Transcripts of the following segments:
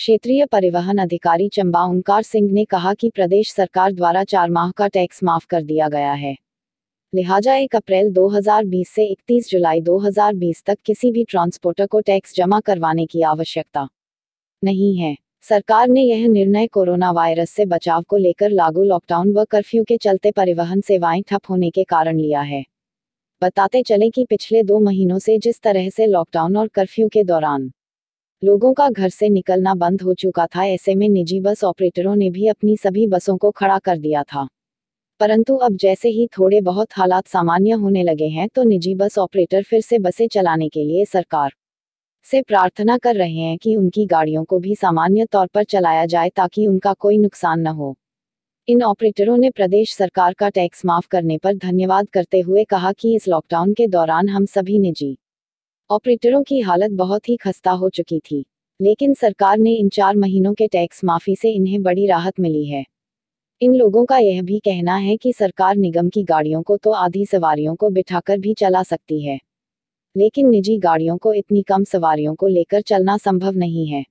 क्षेत्रीय परिवहन अधिकारी चंबा ओंकार सिंह ने कहा कि प्रदेश सरकार द्वारा चार माह का टैक्स माफ कर दिया गया है लिहाजा 1 अप्रैल 2020 से 31 जुलाई 2020 तक किसी भी ट्रांसपोर्टर को टैक्स जमा करवाने की आवश्यकता नहीं है सरकार ने यह निर्णय कोरोना वायरस से बचाव को लेकर लागू लॉकडाउन व कर्फ्यू के चलते परिवहन सेवाएं ठप होने के कारण लिया है बताते चले कि पिछले दो महीनों से जिस तरह से लॉकडाउन और कर्फ्यू के दौरान लोगों का घर से निकलना बंद हो चुका था ऐसे में निजी बस ऑपरेटरों ने भी अपनी सभी बसों को खड़ा कर दिया था परंतु अब जैसे ही थोड़े बहुत हालात सामान्य होने लगे हैं तो निजी बस ऑपरेटर फिर से बसें चलाने के लिए सरकार से प्रार्थना कर रहे हैं कि उनकी गाड़ियों को भी सामान्य तौर पर चलाया जाए ताकि उनका कोई नुकसान न हो इन ऑपरेटरों ने प्रदेश सरकार का टैक्स माफ करने पर धन्यवाद करते हुए कहा कि इस लॉकडाउन के दौरान हम सभी निजी ऑपरेटरों की हालत बहुत ही खस्ता हो चुकी थी लेकिन सरकार ने इन चार महीनों के टैक्स माफी से इन्हें बड़ी राहत मिली है इन लोगों का यह भी कहना है कि सरकार निगम की गाड़ियों को तो आधी सवारियों को बिठाकर भी चला सकती है लेकिन निजी गाड़ियों को इतनी कम सवारियों को लेकर चलना संभव नहीं है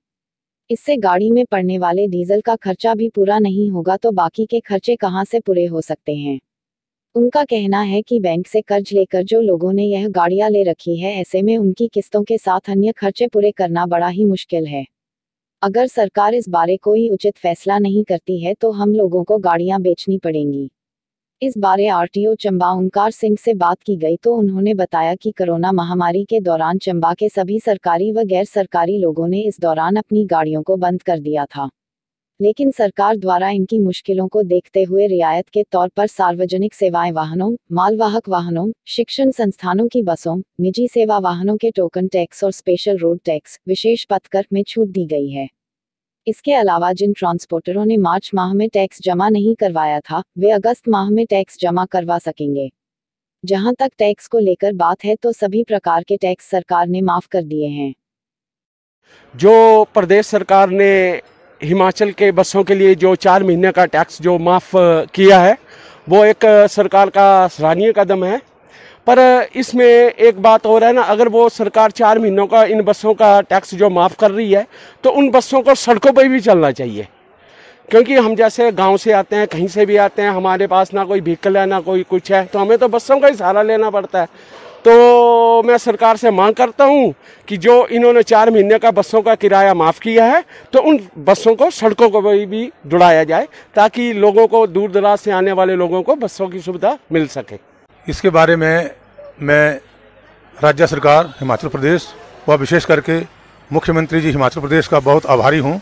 इससे गाड़ी में पड़ने वाले डीजल का खर्चा भी पूरा नहीं होगा तो बाकी के खर्चे कहाँ से पूरे हो सकते हैं उनका कहना है कि बैंक से कर्ज लेकर जो लोगों ने यह गाड़ियां ले रखी है ऐसे में उनकी किस्तों के साथ अन्य खर्चे पूरे करना बड़ा ही मुश्किल है अगर सरकार इस बारे कोई उचित फैसला नहीं करती है तो हम लोगों को गाड़ियां बेचनी पड़ेंगी इस बारे आरटीओ चंबा ओंकार सिंह से बात की गई तो उन्होंने बताया कि कोरोना महामारी के दौरान चंबा के सभी सरकारी व गैर सरकारी लोगों ने इस दौरान अपनी गाड़ियों को बंद कर दिया था लेकिन सरकार द्वारा इनकी मुश्किलों को देखते हुए रियायत के तौर पर सार्वजनिक सेवाएं वाहनों मालवाहक वाहनों शिक्षण संस्थानों की बसों निजी सेवा वाहनों के टोकन टैक्स और स्पेशल रोड टैक्स विशेष पथकर में छूट दी गई है इसके अलावा जिन ट्रांसपोर्टरों ने मार्च माह में टैक्स जमा नहीं करवाया था वे अगस्त माह में टैक्स जमा करवा सकेंगे जहां तक टैक्स को लेकर बात है तो सभी प्रकार के टैक्स सरकार ने माफ कर दिए हैं जो प्रदेश सरकार ने हिमाचल के बसों के लिए जो चार महीने का टैक्स जो माफ़ किया है वो एक सरकार का सराहनीय कदम है पर इसमें एक बात और है ना अगर वो सरकार चार महीनों का इन बसों का टैक्स जो माफ़ कर रही है तो उन बसों को सड़कों पर भी चलना चाहिए क्योंकि हम जैसे गांव से आते हैं कहीं से भी आते हैं हमारे पास ना कोई व्हीकल है ना कोई कुछ है तो हमें तो बसों का ही सहारा लेना पड़ता है तो मैं सरकार से मांग करता हूँ कि जो इन्होंने चार महीने का बसों का किराया माफ़ किया है तो उन बसों को सड़कों को भी, भी जुड़ाया जाए ताकि लोगों को दूर दराज से आने वाले लोगों को बसों की सुविधा मिल सके इसके बारे में मैं राज्य सरकार हिमाचल प्रदेश व विशेष करके मुख्यमंत्री जी हिमाचल प्रदेश का बहुत आभारी हूँ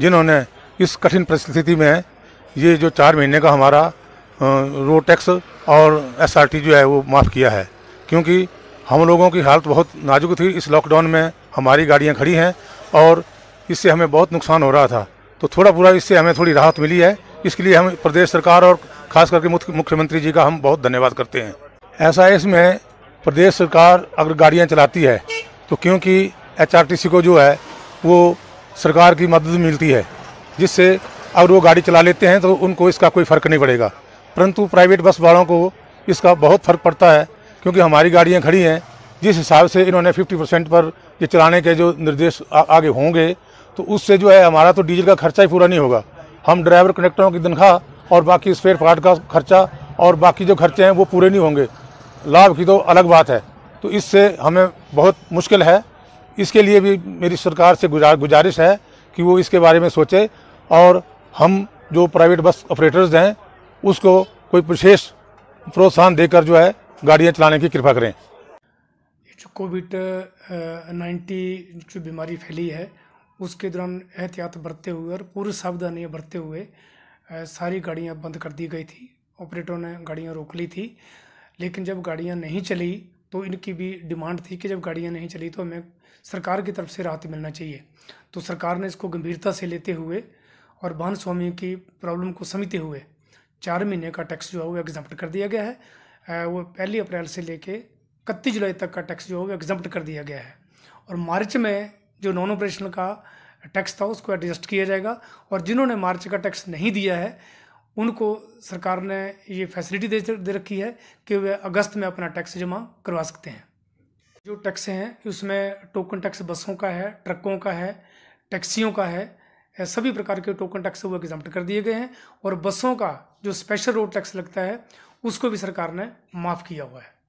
जिन्होंने इस कठिन परिस्थिति में ये जो चार महीने का हमारा रोड टैक्स और एसआरटी जो है वो माफ़ किया है क्योंकि हम लोगों की हालत बहुत नाजुक थी इस लॉकडाउन में हमारी गाड़ियाँ खड़ी हैं और इससे हमें बहुत नुकसान हो रहा था तो थोड़ा पूरा इससे हमें थोड़ी राहत मिली है इसके लिए हम प्रदेश सरकार और खास करके मुख्यमंत्री जी का हम बहुत धन्यवाद करते हैं ऐसा इसमें प्रदेश सरकार अगर गाड़ियाँ चलाती है तो क्योंकि एच को जो है वो सरकार की मदद मिलती है जिससे अगर वो गाड़ी चला लेते हैं तो उनको इसका कोई फ़र्क नहीं पड़ेगा परंतु प्राइवेट बस वालों को इसका बहुत फ़र्क पड़ता है क्योंकि हमारी गाड़ियाँ खड़ी हैं जिस हिसाब से इन्होंने 50 परसेंट पर ये चलाने के जो निर्देश आ, आगे होंगे तो उससे जो है हमारा तो डीजल का खर्चा ही पूरा नहीं होगा हम ड्राइवर कनेक्टरों की तनख्वाह और बाकी स्पेयर पार्ट का खर्चा और बाकी जो खर्चे हैं वो पूरे नहीं होंगे लाभ की तो अलग बात है तो इससे हमें बहुत मुश्किल है इसके लिए भी मेरी सरकार से गुजार गुजारिश है कि वो इसके बारे में सोचे और हम जो प्राइवेट बस ऑपरेटर्स हैं उसको कोई विशेष प्रोत्साहन देकर जो है गाड़ियाँ चलाने की कृपा करें जो कोविड नाइन्टी जो बीमारी फैली है उसके दौरान एहतियात बरतते हुए और पूरी सावधानियाँ बरतते हुए सारी गाड़ियाँ बंद कर दी गई थी ऑपरेटरों ने गाड़ियाँ रोक ली थी लेकिन जब गाड़ियाँ नहीं चली तो इनकी भी डिमांड थी कि जब गाड़ियाँ नहीं चली तो हमें सरकार की तरफ से राहत मिलना चाहिए तो सरकार ने इसको गंभीरता से लेते हुए और वाहन स्वामी की प्रॉब्लम को समझते हुए चार महीने का टैक्स जो है वो एग्जाम्प्ट कर दिया गया है वो पहली अप्रैल से लेके इकतीस जुलाई तक का टैक्स जो होगा एग्जम्प्ट कर दिया गया है और मार्च में जो नॉन ऑपरेशनल का टैक्स था उसको एडजस्ट किया जाएगा और जिन्होंने मार्च का टैक्स नहीं दिया है उनको सरकार ने ये फैसिलिटी दे दे रखी है कि वे अगस्त में अपना टैक्स जमा करवा सकते हैं जो टैक्स हैं उसमें टोकन टैक्स बसों का है ट्रकों का है टैक्सियों का है सभी प्रकार के टोकन टैक्स वो एग्जाम कर दिए गए हैं और बसों का जो स्पेशल रोड टैक्स लगता है उसको भी सरकार ने माफ़ किया हुआ है